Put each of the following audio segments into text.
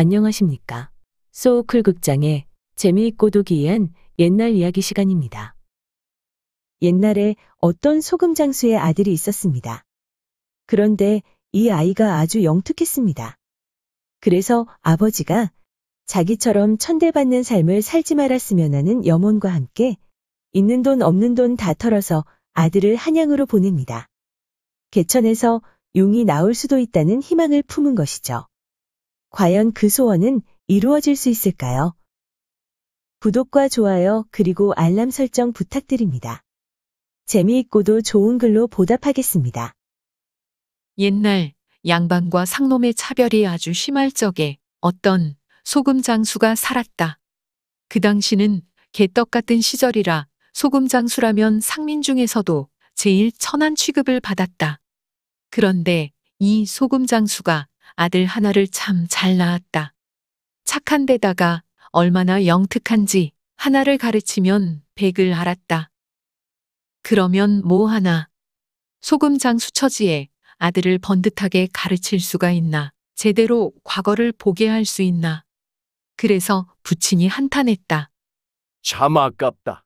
안녕하십니까. 소우클 극장의 재미있고도 기이한 옛날 이야기 시간입니다. 옛날에 어떤 소금 장수의 아들이 있었습니다. 그런데 이 아이가 아주 영특했습니다. 그래서 아버지가 자기처럼 천대받는 삶을 살지 말았으면 하는 염원과 함께 있는 돈 없는 돈 다 털어서 아들을 한양으로 보냅니다. 개천에서 용이 나올 수도 있다는 희망을 품은 것이죠. 과연 그 소원은 이루어질 수 있을까요? 구독과 좋아요 그리고 알람 설정 부탁드립니다. 재미있고도 좋은 글로 보답하겠습니다. 옛날 양반과 상놈의 차별이 아주 심할 적에 어떤 소금 장수가 살았다. 그 당시는 개떡 같은 시절이라 소금 장수라면 상민 중에서도 제일 천한 취급을 받았다. 그런데 이 소금 장수가 아들 하나를 참 잘 낳았다. 착한 데다가 얼마나 영특한지 하나를 가르치면 백을 알았다. 그러면 뭐 하나 소금장 수처지에 아들을 번듯하게 가르칠 수가 있나 제대로 과거를 보게 할 수 있나 그래서 부친이 한탄했다. 참 아깝다.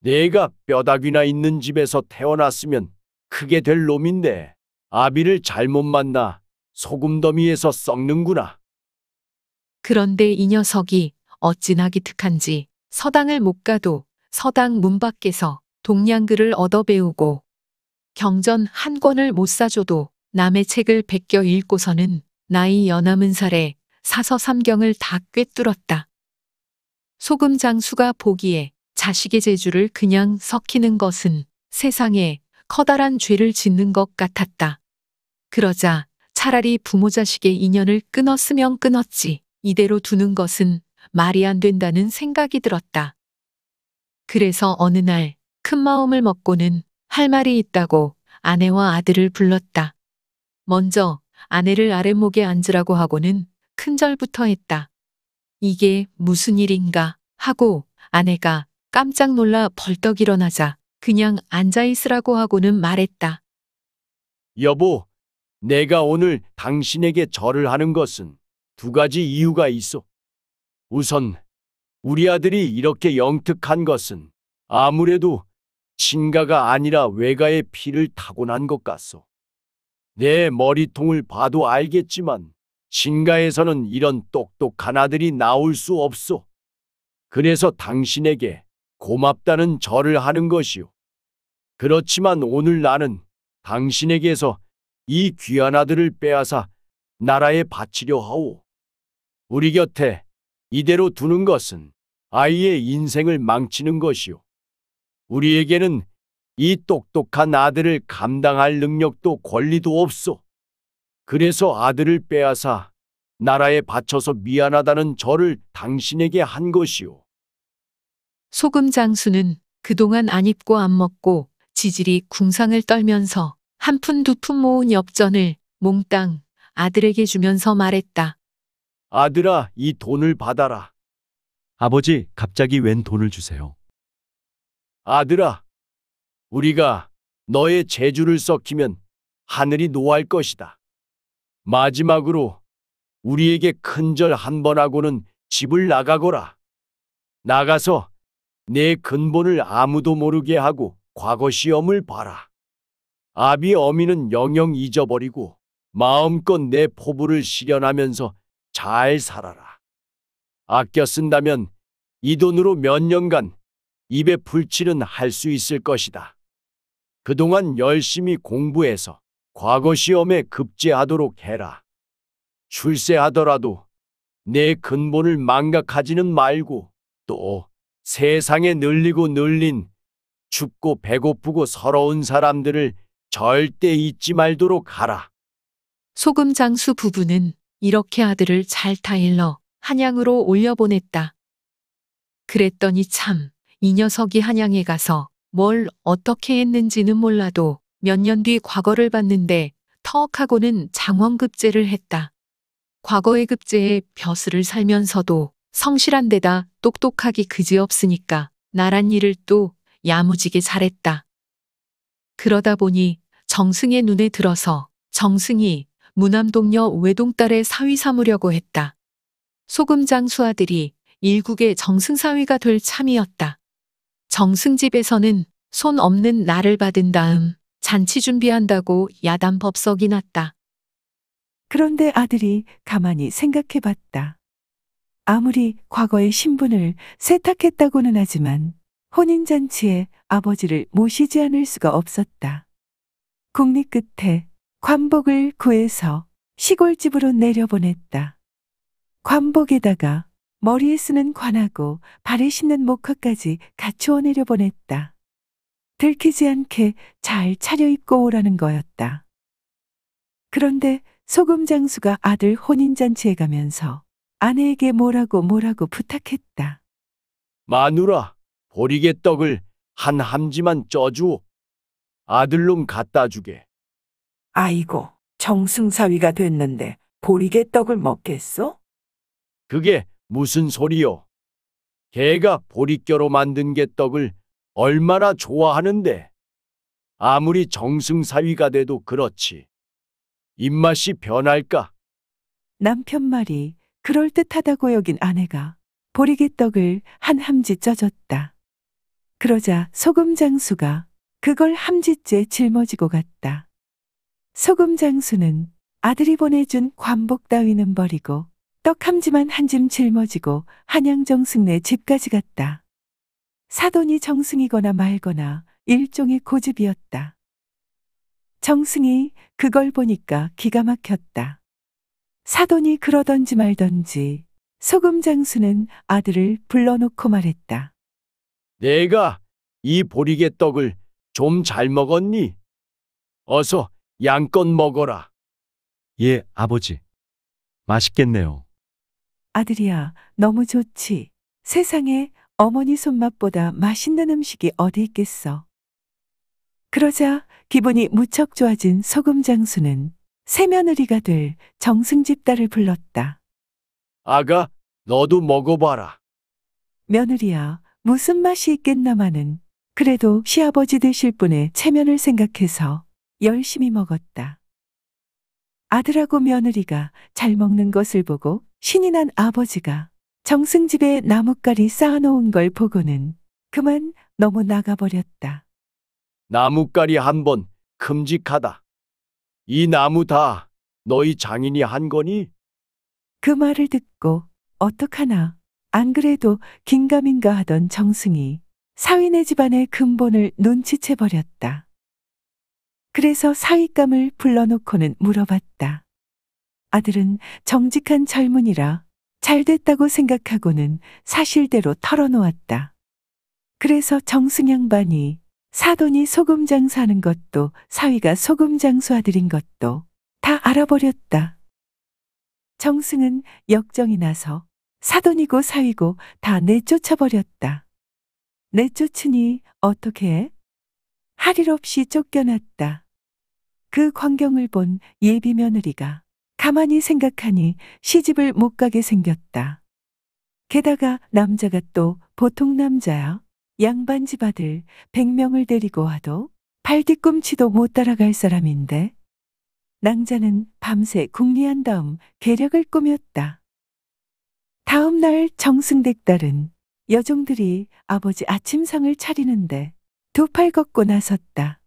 내가 뼈다귀나 있는 집에서 태어났으면 크게 될 놈인데 아비를 잘못 만나 소금더미에서 썩는구나. 그런데 이 녀석이 어찌나 기특한지 서당을 못 가도 서당 문 밖에서 동양글을 얻어 배우고 경전 한 권을 못 사줘도 남의 책을 베껴 읽고서는 나이 연남은 살에 사서삼경을 다 꿰뚫었다. 소금 장수가 보기에 자식의 재주를 그냥 섞이는 것은 세상에 커다란 죄를 짓는 것 같았다. 그러자 차라리 부모 자식의 인연을 끊었으면 끊었지. 이대로 두는 것은 말이 안 된다는 생각이 들었다. 그래서 어느 날 큰 마음을 먹고는 할 말이 있다고 아내와 아들을 불렀다. 먼저 아내를 아랫목에 앉으라고 하고는 큰절부터 했다. 이게 무슨 일인가 하고 아내가 깜짝 놀라 벌떡 일어나자 그냥 앉아 있으라고 하고는 말했다. 여보, 내가 오늘 당신에게 절을 하는 것은 두 가지 이유가 있어. 우선 우리 아들이 이렇게 영특한 것은 아무래도 친가가 아니라 외가의 피를 타고난 것 같소. 내 머리통을 봐도 알겠지만 친가에서는 이런 똑똑한 아들이 나올 수 없소. 그래서 당신에게 고맙다는 절을 하는 것이오. 그렇지만 오늘 나는 당신에게서 이 귀한 아들을 빼앗아 나라에 바치려 하오. 우리 곁에 이대로 두는 것은 아이의 인생을 망치는 것이오 우리에게는 이 똑똑한 아들을 감당할 능력도 권리도 없소. 그래서 아들을 빼앗아 나라에 바쳐서 미안하다는 저를 당신에게 한것이오 소금 장수는 그동안 안 입고 안 먹고 지질이 궁상을 떨면서 한푼두푼 모은 엽전을 몽땅 아들에게 주면서 말했다. 아들아, 이 돈을 받아라. 아버지, 갑자기 웬 돈을 주세요. 아들아, 우리가 너의 재주를 썩히면 하늘이 노할 것이다. 마지막으로 우리에게 큰절한 번 하고는 집을 나가거라. 나가서 내 근본을 아무도 모르게 하고 과거 시험을 봐라. 아비 어미는 영영 잊어버리고 마음껏 내 포부를 실현하면서 잘 살아라. 아껴 쓴다면 이 돈으로 몇 년간 입에 풀칠은할 수 있을 것이다. 그동안 열심히 공부해서 과거 시험에 급제하도록 해라. 출세하더라도 내 근본을 망각하지는 말고 또 세상에 늘리고 늘린 춥고 배고프고 서러운 사람들을 절대 잊지 말도록 하라. 소금 장수 부부는 이렇게 아들을 잘 타일러 한양으로 올려보냈다. 그랬더니 참, 이 녀석이 한양에 가서 뭘 어떻게 했는지는 몰라도 몇 년 뒤 과거를 봤는데 터하고는 장원급제를 했다. 과거의 급제에 벼슬을 살면서도 성실한 데다 똑똑하기 그지없으니까 나란 일을 또 야무지게 잘했다. 그러다 보니 정승의 눈에 들어서 정승이 무남동녀 외동딸의 사위 삼으려고 했다. 소금장 수아들이 일국의 정승사위가 될 참이었다. 정승집에서는 손 없는 나를 받은 다음 잔치 준비한다고 야단 법석이 났다. 그런데 아들이 가만히 생각해 봤다. 아무리 과거의 신분을 세탁했다고는 하지만 혼인잔치에 아버지를 모시지 않을 수가 없었다. 국립 끝에 관복을 구해서 시골집으로 내려보냈다. 관복에다가 머리에 쓰는 관하고 발에 신는 목화까지 갖추어 내려보냈다. 들키지 않게 잘 차려입고 오라는 거였다. 그런데 소금 장수가 아들 혼인잔치에 가면서 아내에게 뭐라고 뭐라고 부탁했다. 마누라, 보리개 떡을 한 함지만 쪄주오. 아들놈 갖다 주게. 아이고, 정승사위가 됐는데 보리개 떡을 먹겠소? 그게 무슨 소리요? 개가 보리뼈로 만든 개떡을 얼마나 좋아하는데. 아무리 정승사위가 돼도 그렇지. 입맛이 변할까? 남편 말이 그럴듯하다고 여긴 아내가 보리개떡을 한 함지 쪄줬다. 그러자 소금 장수가 그걸 함지째 짊어지고 갔다. 소금 장수는 아들이 보내준 관복 따위는 버리고 떡 함지만 한 짐 짊어지고 한양정승네 집까지 갔다. 사돈이 정승이거나 말거나 일종의 고집이었다. 정승이 그걸 보니까 기가 막혔다. 사돈이 그러던지 말던지 소금 장수는 아들을 불러놓고 말했다. 내가 이 보리개 떡을 좀 잘 먹었니? 어서 양껏 먹어라. 예, 아버지. 맛있겠네요. 아들이야, 너무 좋지. 세상에 어머니 손맛보다 맛있는 음식이 어디 있겠어. 그러자 기분이 무척 좋아진 소금 장수는 새며느리가 될 정승집 딸을 불렀다. 아가, 너도 먹어봐라. 며느리야, 무슨 맛이 있겠나마는 그래도 시아버지 되실 분의 체면을 생각해서 열심히 먹었다. 아들하고 며느리가 잘 먹는 것을 보고 신이 난 아버지가 정승집에 나뭇가리 쌓아놓은 걸 보고는 그만 너무 나가버렸다. 나뭇가리 한 번 큼직하다. 이 나무 다 너희 장인이 한 거니? 그 말을 듣고 어떡하나 안 그래도 긴가민가 하던 정승이 사위네 집안의 근본을 눈치채 버렸다. 그래서 사윗감을 불러놓고는 물어봤다. 아들은 정직한 젊은이라 잘 됐다고 생각하고는 사실대로 털어놓았다. 그래서 정승양반이 사돈이 소금 장수하는 것도 사위가 소금 장수 아들인 것도 다 알아버렸다. 정승은 역정이 나서 사돈이고 사위고 다 내쫓아버렸다. 내쫓으니 어떻게 해? 할 일 없이 쫓겨났다. 그 광경을 본 예비 며느리가 가만히 생각하니 시집을 못 가게 생겼다. 게다가 남자가 또 보통 남자야. 양반집 아들 100명을 데리고 와도 발뒤꿈치도 못 따라갈 사람인데 낭자는 밤새 궁리한 다음 계략을 꾸몄다. 다음 날 정승댁 딸은 여종들이 아버지 아침상을 차리는데 두 팔 걷고 나섰다.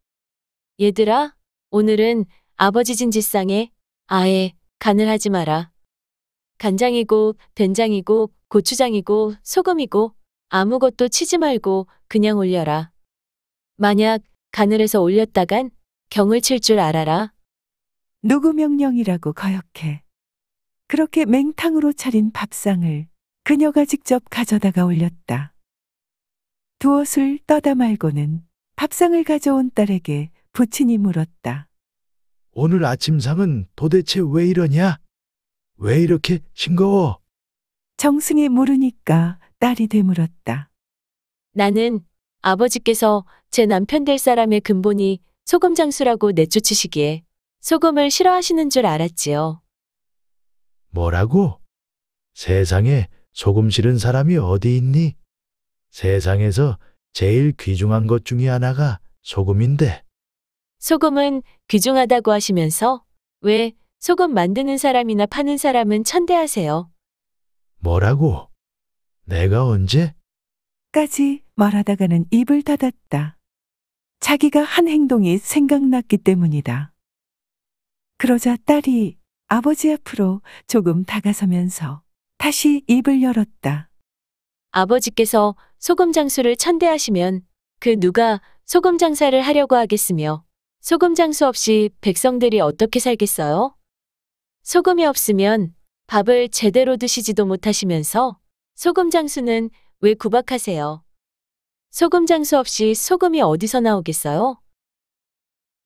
얘들아, 오늘은 아버지 진지상에 아예 간을 하지 마라. 간장이고 된장이고 고추장이고 소금이고 아무것도 치지 말고 그냥 올려라. 만약 간을 해서 올렸다간 경을 칠 줄 알아라. 누구 명령이라고 거역해. 그렇게 맹탕으로 차린 밥상을 그녀가 직접 가져다가 올렸다. 두옷을 떠다 말고는 밥상을 가져온 딸에게 부친이 물었다. 오늘 아침상은 도대체 왜 이러냐? 왜 이렇게 싱거워? 정승이 모르니까 딸이 되물었다. 나는 아버지께서 제 남편 될 사람의 근본이 소금 장수라고 내쫓으시기에 소금을 싫어하시는 줄 알았지요. 뭐라고? 세상에 소금 싫은 사람이 어디 있니? 세상에서 제일 귀중한 것 중에 하나가 소금인데. 소금은 귀중하다고 하시면서 왜 소금 만드는 사람이나 파는 사람은 천대하세요. 뭐라고? 내가 언제? 까지 말하다가는 입을 닫았다. 자기가 한 행동이 생각났기 때문이다. 그러자 딸이 아버지 앞으로 조금 다가서면서 다시 입을 열었다. 아버지께서 소금 장수를 천대하시면 그 누가 소금 장사를 하려고 하겠으며 소금 장수 없이 백성들이 어떻게 살겠어요? 소금이 없으면 밥을 제대로 드시지도 못하시면서 소금 장수는 왜 구박하세요? 소금 장수 없이 소금이 어디서 나오겠어요?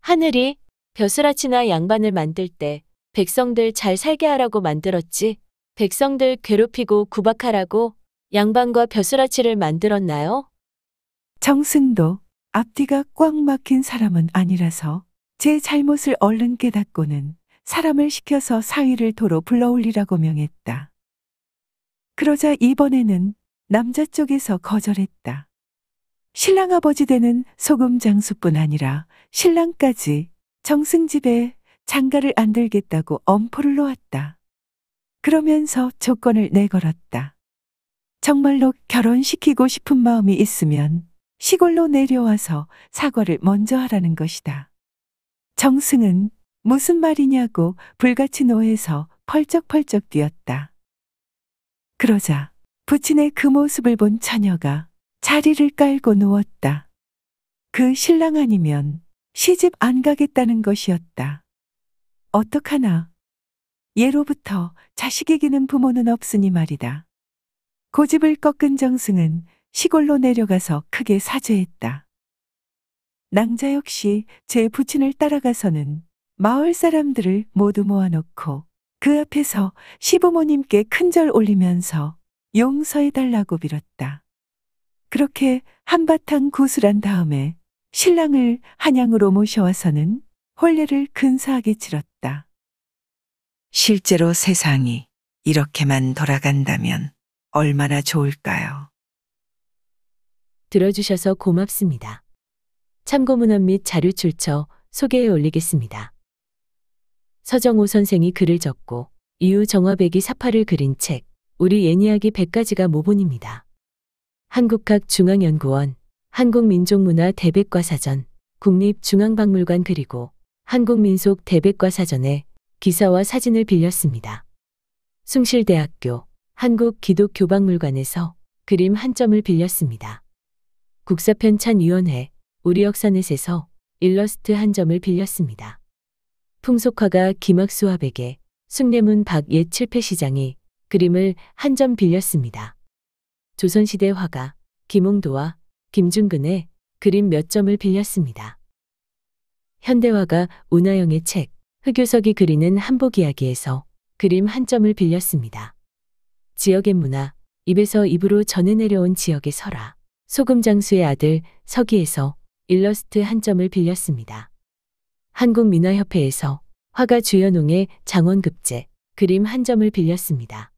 하늘이 벼슬아치나 양반을 만들 때 백성들 잘 살게 하라고 만들었지. 백성들 괴롭히고 구박하라고 양반과 벼슬아치를 만들었나요? 정승도 앞뒤가 꽉 막힌 사람은 아니라서 제 잘못을 얼른 깨닫고는 사람을 시켜서 사위를 도로 불러올리라고 명했다. 그러자 이번에는 남자 쪽에서 거절했다. 신랑 아버지 되는 소금 장수뿐 아니라 신랑까지 정승 집에 장가를 안 들겠다고 엄포를 놓았다. 그러면서 조건을 내걸었다. 정말로 결혼시키고 싶은 마음이 있으면 시골로 내려와서 사과를 먼저 하라는 것이다. 정승은 무슨 말이냐고 불같이 노해서 펄쩍펄쩍 뛰었다. 그러자 부친의 그 모습을 본 처녀가 자리를 깔고 누웠다. 그 신랑 아니면 시집 안 가겠다는 것이었다. 어떡하나. 예로부터 자식에게는 부모는 없으니 말이다. 고집을 꺾은 정승은 시골로 내려가서 크게 사죄했다. 낭자 역시 제 부친을 따라가서는 마을 사람들을 모두 모아놓고 그 앞에서 시부모님께 큰절 올리면서 용서해달라고 빌었다. 그렇게 한바탕 구슬한 다음에 신랑을 한양으로 모셔와서는 혼례를 근사하게 치렀다. 실제로 세상이 이렇게만 돌아간다면 얼마나 좋을까요? 들어주셔서 고맙습니다. 참고문헌 및 자료 출처 소개해 올리겠습니다. 서정호 선생이 글을 적고 이후 정화백이 사파를 그린 책 우리 예니하기 100가지가 모본입니다. 한국학 중앙연구원 한국민족문화 대백과사전 국립중앙박물관 그리고 한국민속 대백과사전에 기사와 사진을 빌렸습니다. 숭실대학교 한국기독교박물관에서 그림 한 점을 빌렸습니다. 국사편찬위원회 우리 역사넷에서 일러스트 한 점을 빌렸습니다. 풍속화가 김학수합에게 숭례문 박예 칠패시장이 그림을 한 점 빌렸습니다. 조선시대 화가 김홍도와 김중근의 그림 몇 점을 빌렸습니다. 현대화가 운하영의 책 흑요석이 그리는 한복 이야기에서 그림 한 점을 빌렸습니다. 지역의 문화, 입에서 입으로 전해내려온 지역의 설화, 소금 장수의 아들 서기에서 일러스트 한 점을 빌렸습니다. 한국민화협회에서 화가 주연홍의 장원급제, 그림 한 점을 빌렸습니다.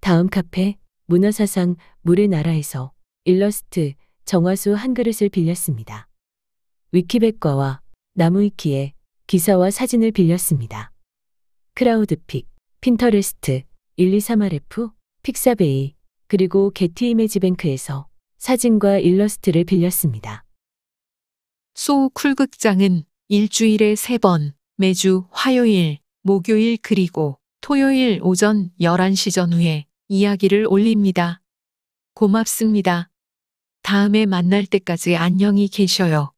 다음 카페, 문화사상, 물의 나라에서 일러스트, 정화수 한 그릇을 빌렸습니다. 위키백과와 나무위키에 기사와 사진을 빌렸습니다. 크라우드픽, 핀터레스트, 123RF, 픽사베이, 그리고 게티 이미지뱅크에서 사진과 일러스트를 빌렸습니다. 소우 쿨극장은 일주일에 3번, 매주 화요일, 목요일 그리고 토요일 오전 11시 전후에 이야기를 올립니다. 고맙습니다. 다음에 만날 때까지 안녕히 계셔요.